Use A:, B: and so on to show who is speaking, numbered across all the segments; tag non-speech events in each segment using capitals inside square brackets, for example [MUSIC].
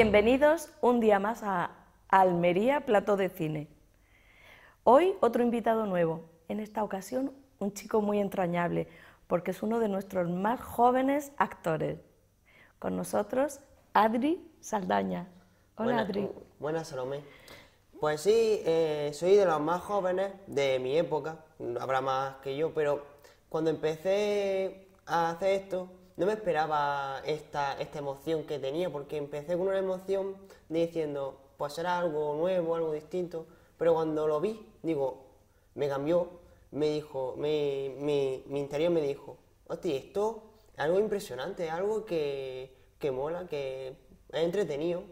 A: Bienvenidos un día más a Almería Plato de Cine. Hoy otro invitado nuevo, en esta ocasión un chico muy entrañable, porque es uno de nuestros más jóvenes actores. Con nosotros, Adri Saldaña. Hola Adri.
B: Buenas Salomé. Pues sí, eh, soy de los más jóvenes de mi época, habrá más que yo, pero cuando empecé a hacer esto, no me esperaba esta, esta emoción que tenía, porque empecé con una emoción diciendo, pues era algo nuevo, algo distinto, pero cuando lo vi, digo, me cambió, me dijo, me, mi interior me dijo, hostia, esto es algo impresionante, algo que, mola, que es entretenido,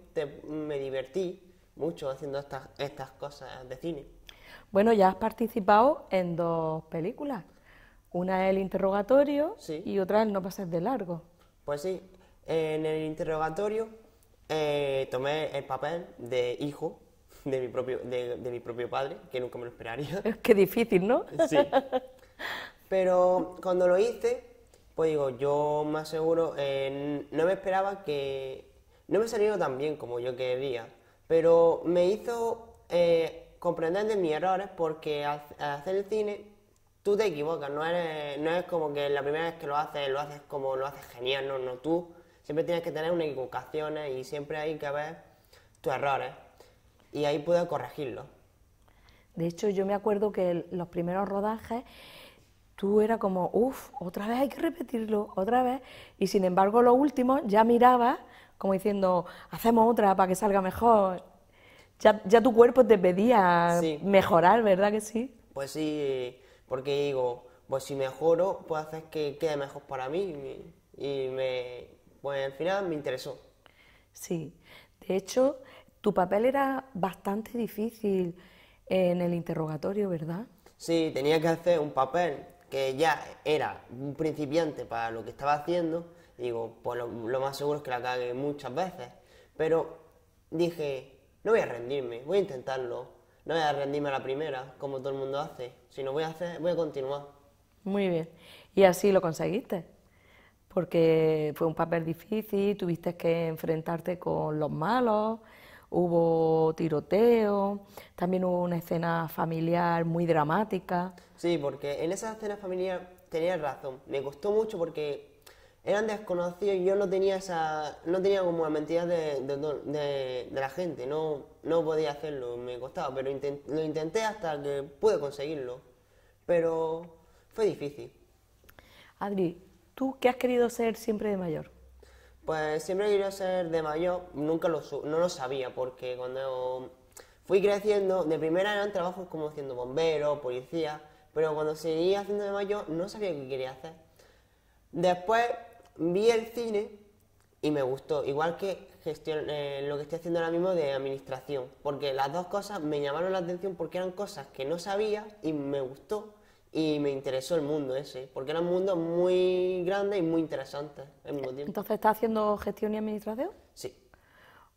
B: me divertí mucho haciendo estas, estas cosas de cine.
A: Bueno, ya has participado en dos películas. Una es el interrogatorio y otra es el no pases de largo.
B: Pues sí, en el interrogatorio eh, tomé el papel de hijo de mi, propio, de, mi propio padre, que nunca me lo esperaría. [LAUGHS] Es que difícil, ¿no? Sí. [LAUGHS] Pero cuando lo hice, pues digo, yo más seguro, eh, no me esperaba que... No me salió tan bien como yo quería, pero me hizo eh, comprender de mis errores porque al hacer el cine tú te equivocas, no, eres, no es como que la primera vez que lo haces, lo haces como lo haces genial, no, no, tú siempre tienes que tener unas equivocaciones y siempre hay que ver tus errores y ahí puedes corregirlos.
A: De hecho, yo me acuerdo que los primeros rodajes tú era como, uff, otra vez hay que repetirlo, otra vez, y sin embargo los últimos ya mirabas como diciendo, hacemos otra para que salga mejor. Ya, ya tu cuerpo te pedía mejorar, ¿verdad que sí?
B: Pues sí, porque digo, pues si mejoro, puedo hacer que quede mejor para mí. Y me, pues al final me interesó.
A: Sí, de hecho, tu papel era bastante difícil en el interrogatorio, ¿verdad?
B: Sí, tenía que hacer un papel que ya era un principiante para lo que estaba haciendo. Digo, pues lo, lo más seguro es que la cague muchas veces. Pero dije, no voy a rendirme, voy a intentarlo no voy a rendirme a la primera, como todo el mundo hace, sino voy a, hacer, voy a continuar.
A: Muy bien. Y así lo conseguiste, porque fue un papel difícil, tuviste que enfrentarte con los malos, hubo tiroteo, también hubo una escena familiar muy dramática.
B: Sí, porque en esa escena familiar tenía razón, me costó mucho porque eran desconocidos y yo no tenía esa no tenía como la mentira de, la gente no no podía hacerlo me costaba pero lo intenté hasta que pude conseguirlo pero fue difícil
A: Adri tú qué has querido ser siempre de
B: mayor pues siempre he querido ser de mayor nunca lo no lo sabía porque cuando fui creciendo de primera eran trabajos como haciendo bombero policía pero cuando seguía haciendo de mayor no sabía qué quería hacer después vi el cine y me gustó, igual que gestión, eh, lo que estoy haciendo ahora mismo de administración, porque las dos cosas me llamaron la atención porque eran cosas que no sabía y me gustó y me interesó el mundo ese, porque era un mundo muy grande y muy interesante. Entonces,
A: ¿estás haciendo gestión y administración? Sí.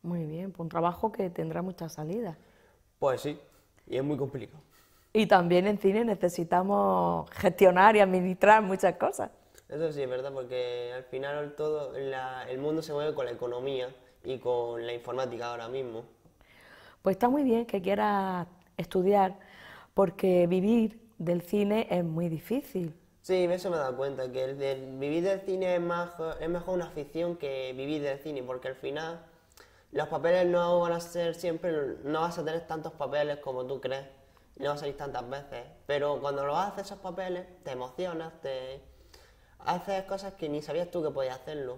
A: Muy bien, pues un trabajo que tendrá muchas salidas.
B: Pues sí, y es muy complicado.
A: Y también en cine necesitamos gestionar y administrar muchas cosas.
B: Eso sí, es verdad, porque al final todo el mundo se mueve con la economía y con la informática ahora mismo.
A: Pues está muy bien que quieras estudiar, porque vivir del cine es muy difícil.
B: Sí, eso me he dado cuenta, que el, vivir del cine es, más, es mejor una afición que vivir del cine, porque al final los papeles no van a ser siempre, no vas a tener tantos papeles como tú crees, no vas a salir tantas veces, pero cuando lo haces esos papeles, te emocionas, te haces cosas que ni sabías tú que podías hacerlo.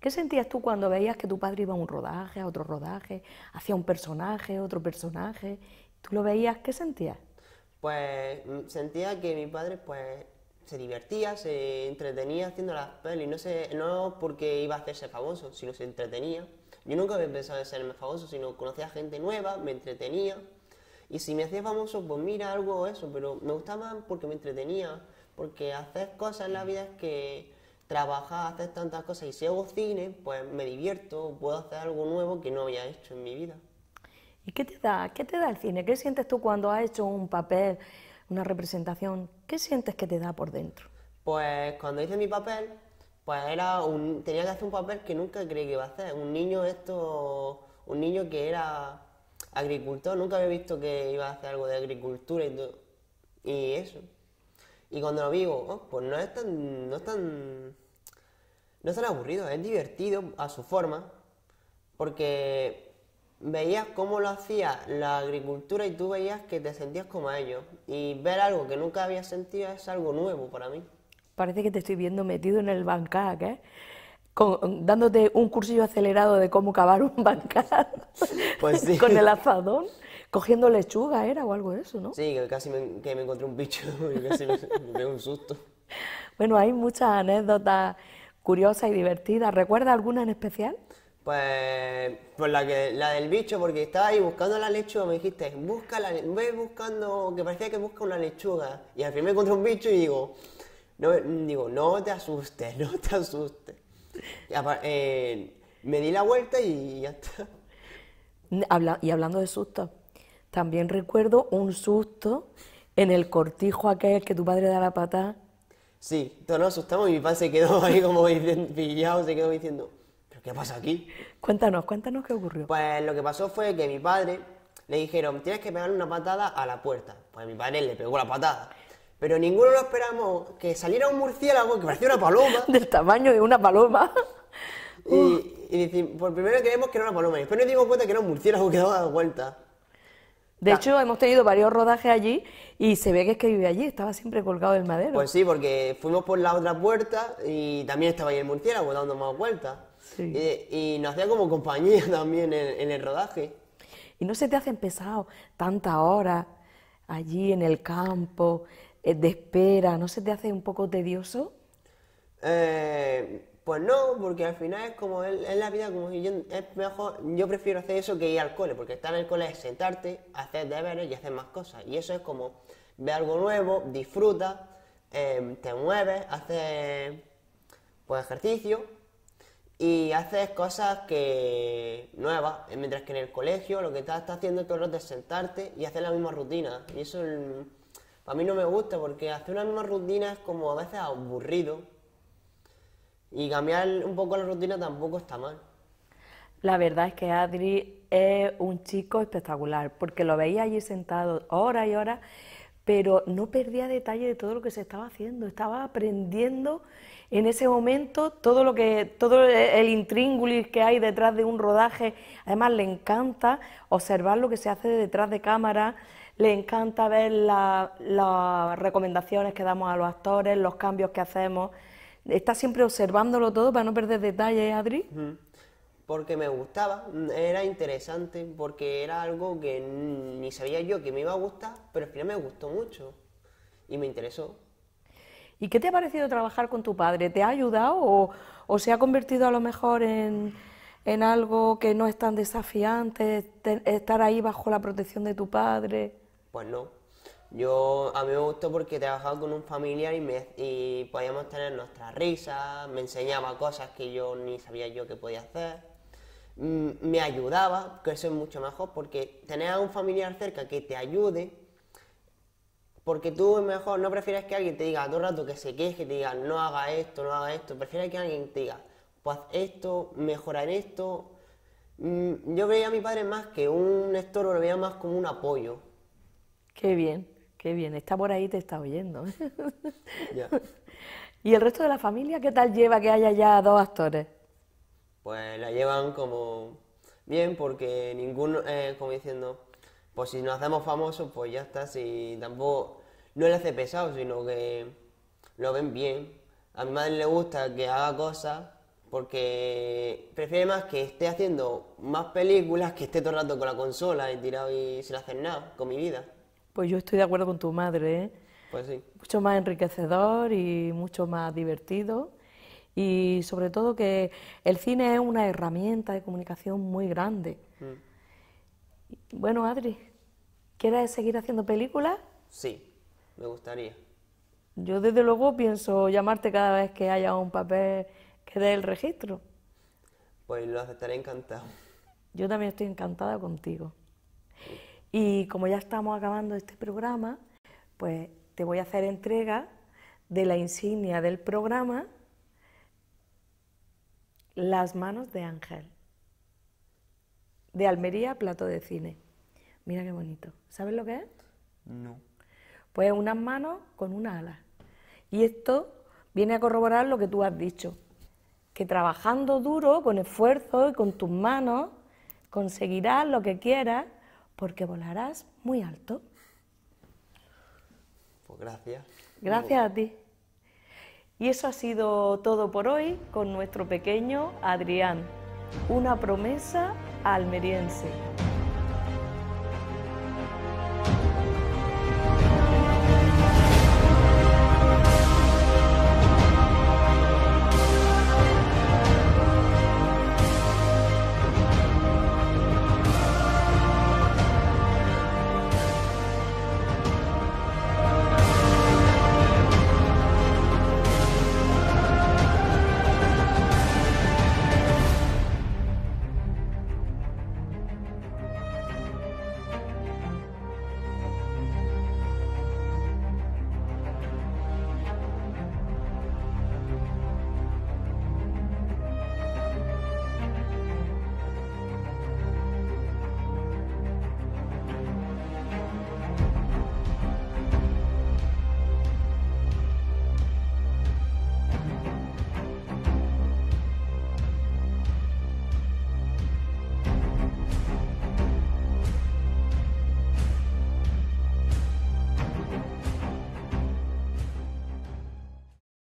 A: ¿Qué sentías tú cuando veías que tu padre iba a un rodaje, a otro rodaje, hacía un personaje, otro personaje? ¿Tú lo veías? ¿Qué sentías?
B: Pues mm, sentía que mi padre pues se divertía, se entretenía haciendo las pelis, no sé, no porque iba a hacerse famoso, sino se entretenía. Yo nunca había pensado en serme famoso, sino conocía gente nueva, me entretenía. Y si me hacía famoso, pues mira algo o eso, pero me gustaba porque me entretenía porque haces cosas en la vida es que trabajas, haces tantas cosas y si hago cine, pues me divierto, puedo hacer algo nuevo que no había hecho en mi vida.
A: ¿Y qué te da, qué te da el cine? ¿Qué sientes tú cuando has hecho un papel, una representación? ¿Qué sientes que te da por dentro?
B: Pues cuando hice mi papel, pues era un, tenía que hacer un papel que nunca creí que iba a hacer. Un niño esto, un niño que era agricultor, nunca había visto que iba a hacer algo de agricultura y, todo, y eso. Y cuando lo vivo, oh, pues no es tan. No es tan. No es tan aburrido, es divertido a su forma. Porque veías cómo lo hacía la agricultura y tú veías que te sentías como a ellos. Y ver algo que nunca había sentido es algo nuevo para mí.
A: Parece que te estoy viendo metido en el bancar, ¿qué? ¿eh? dándote un cursillo acelerado de cómo cavar un bancar
B: pues [LAUGHS] con el
A: azadón cogiendo lechuga, ¿era o algo de eso, no?
B: Sí, casi me, que me encontré un bicho, [LAUGHS] y casi me, dio un susto.
A: Bueno, hay muchas anécdotas curiosas y divertidas. ¿recuerdas alguna en especial?
B: Pues, pues, la, que, la del bicho, porque estaba ahí buscando la lechuga, me dijiste, busca la, ve buscando, que parecía que busca una lechuga. Y al fin me encontré un bicho y digo, no, digo, no te asustes, no te asustes. Eh, me di la vuelta y ya está.
A: y hablando de sustos, también recuerdo un susto en el cortijo aquel que tu padre da la patada.
B: Sí, todos nos asustamos y mi padre se quedó [LAUGHS] ahí como pillado, se quedó diciendo, ¿pero qué pasa aquí? Cuéntanos, cuéntanos qué ocurrió. Pues lo que pasó fue que mi padre le dijeron, tienes que pegarle una patada a la puerta. Pues mi padre le pegó la patada. Pero ninguno lo esperamos que saliera un murciélago que parecía una paloma. [LAUGHS] Del
A: tamaño de una
B: paloma. y, y, por pues primero creemos que era una paloma y después nos dimos cuenta que era un murciélago que daba vuelta. De hecho,
A: hemos tenido varios rodajes allí y se ve que es que vive allí, estaba siempre colgado del madero.
B: Pues sí, porque fuimos por la otra puerta y también estaba ahí el murciélago dando más vueltas. Y, nos hacía como compañía [LAUGHS] también en, el rodaje.
A: ¿Y no se te hace pesado tanta hora allí en el campo, eh, de espera? ¿No se te hace un poco tedioso?
B: Eh, pues no, porque al final es como en la vida, como si yo, es mejor, yo prefiero hacer eso que ir al cole, porque estar en el cole es sentarte, hacer deberes y hacer más cosas. Y eso es como ve algo nuevo, disfruta, em, te mueves, haces pues ejercicio y haces cosas que nuevas, mientras que en el colegio lo que estás, está haciendo todo el rato es sentarte y hacer la misma rutina. Y eso mm, para mí no me gusta porque hacer una misma rutina es como a veces aburrido y cambiar un poco la rutina tampoco está mal.
A: La verdad es que Adri es un chico espectacular, porque lo veía allí sentado horas y horas, pero no perdía detalle de todo lo que se estaba haciendo, estaba aprendiendo en ese momento todo lo que todo el intríngulis que hay detrás de un rodaje. Además le encanta observar lo que se hace detrás de cámara, le encanta ver las recomendaciones que damos a los actores, los cambios que hacemos estás siempre observándolo todo para no perder detalles, Adri.
B: Porque me gustaba, era interesante, porque era algo que ni sabía yo que me iba a gustar, pero al final me gustó mucho y me interesó.
A: ¿Y qué te ha parecido trabajar con tu padre? ¿Te ha ayudado o, se ha convertido a lo mejor en, algo que no es tan desafiante, estar ahí bajo la protección de tu padre?
B: Pues no, yo, a mí me gustó porque trabajaba con un familiar y, me, podíamos tener nuestras risas, me enseñaba cosas que yo ni sabía yo que podía hacer, mm, me ayudaba, que eso es mucho mejor, porque tener a un familiar cerca que te ayude, porque tú mejor no prefieres que alguien te diga todo el rato que se queje, que te diga no haga esto, no haga esto, prefieres que alguien te diga pues esto, mejora en esto. Mm, yo veía a mi padre más que un estorbo, lo veía más como un apoyo.
A: Qué bien. Qué bien, está por ahí, te está oyendo. [LAUGHS] Ya. ¿Y el resto de la familia qué tal lleva que haya ya dos actores?
B: Pues la llevan como bien, porque ninguno, eh, como diciendo, pues si nos hacemos famosos, pues ya está, si tampoco, no le hace pesado, sino que lo ven bien. A mi madre le gusta que haga cosas porque prefiere más que esté haciendo más películas que esté todo el rato con la consola y tirado y sin hacer nada con mi vida.
A: Pues yo estoy de acuerdo con tu madre, ¿eh? Pues sí. Mucho más enriquecedor y mucho más divertido. Y sobre todo que el cine es una herramienta de comunicación muy grande.
B: Mm.
A: Bueno, Adri, ¿quieres seguir haciendo películas?
B: Sí, me gustaría.
A: Yo desde luego pienso llamarte cada vez que haya un papel que dé el registro.
B: Pues lo aceptaré encantado.
A: Yo también estoy encantada contigo. Y como ya estamos acabando este programa, pues te voy a hacer entrega de la insignia del programa Las manos de Ángel, de Almería, plato de cine. Mira qué bonito. ¿Sabes lo que es? No. Pues unas manos con una ala. Y esto viene a corroborar lo que tú has dicho, que trabajando duro, con esfuerzo y con tus manos, conseguirás lo que quieras porque volarás muy alto.
B: Pues gracias. Gracias
A: a ti. Y eso ha sido todo por hoy con nuestro pequeño Adrián, una promesa almeriense.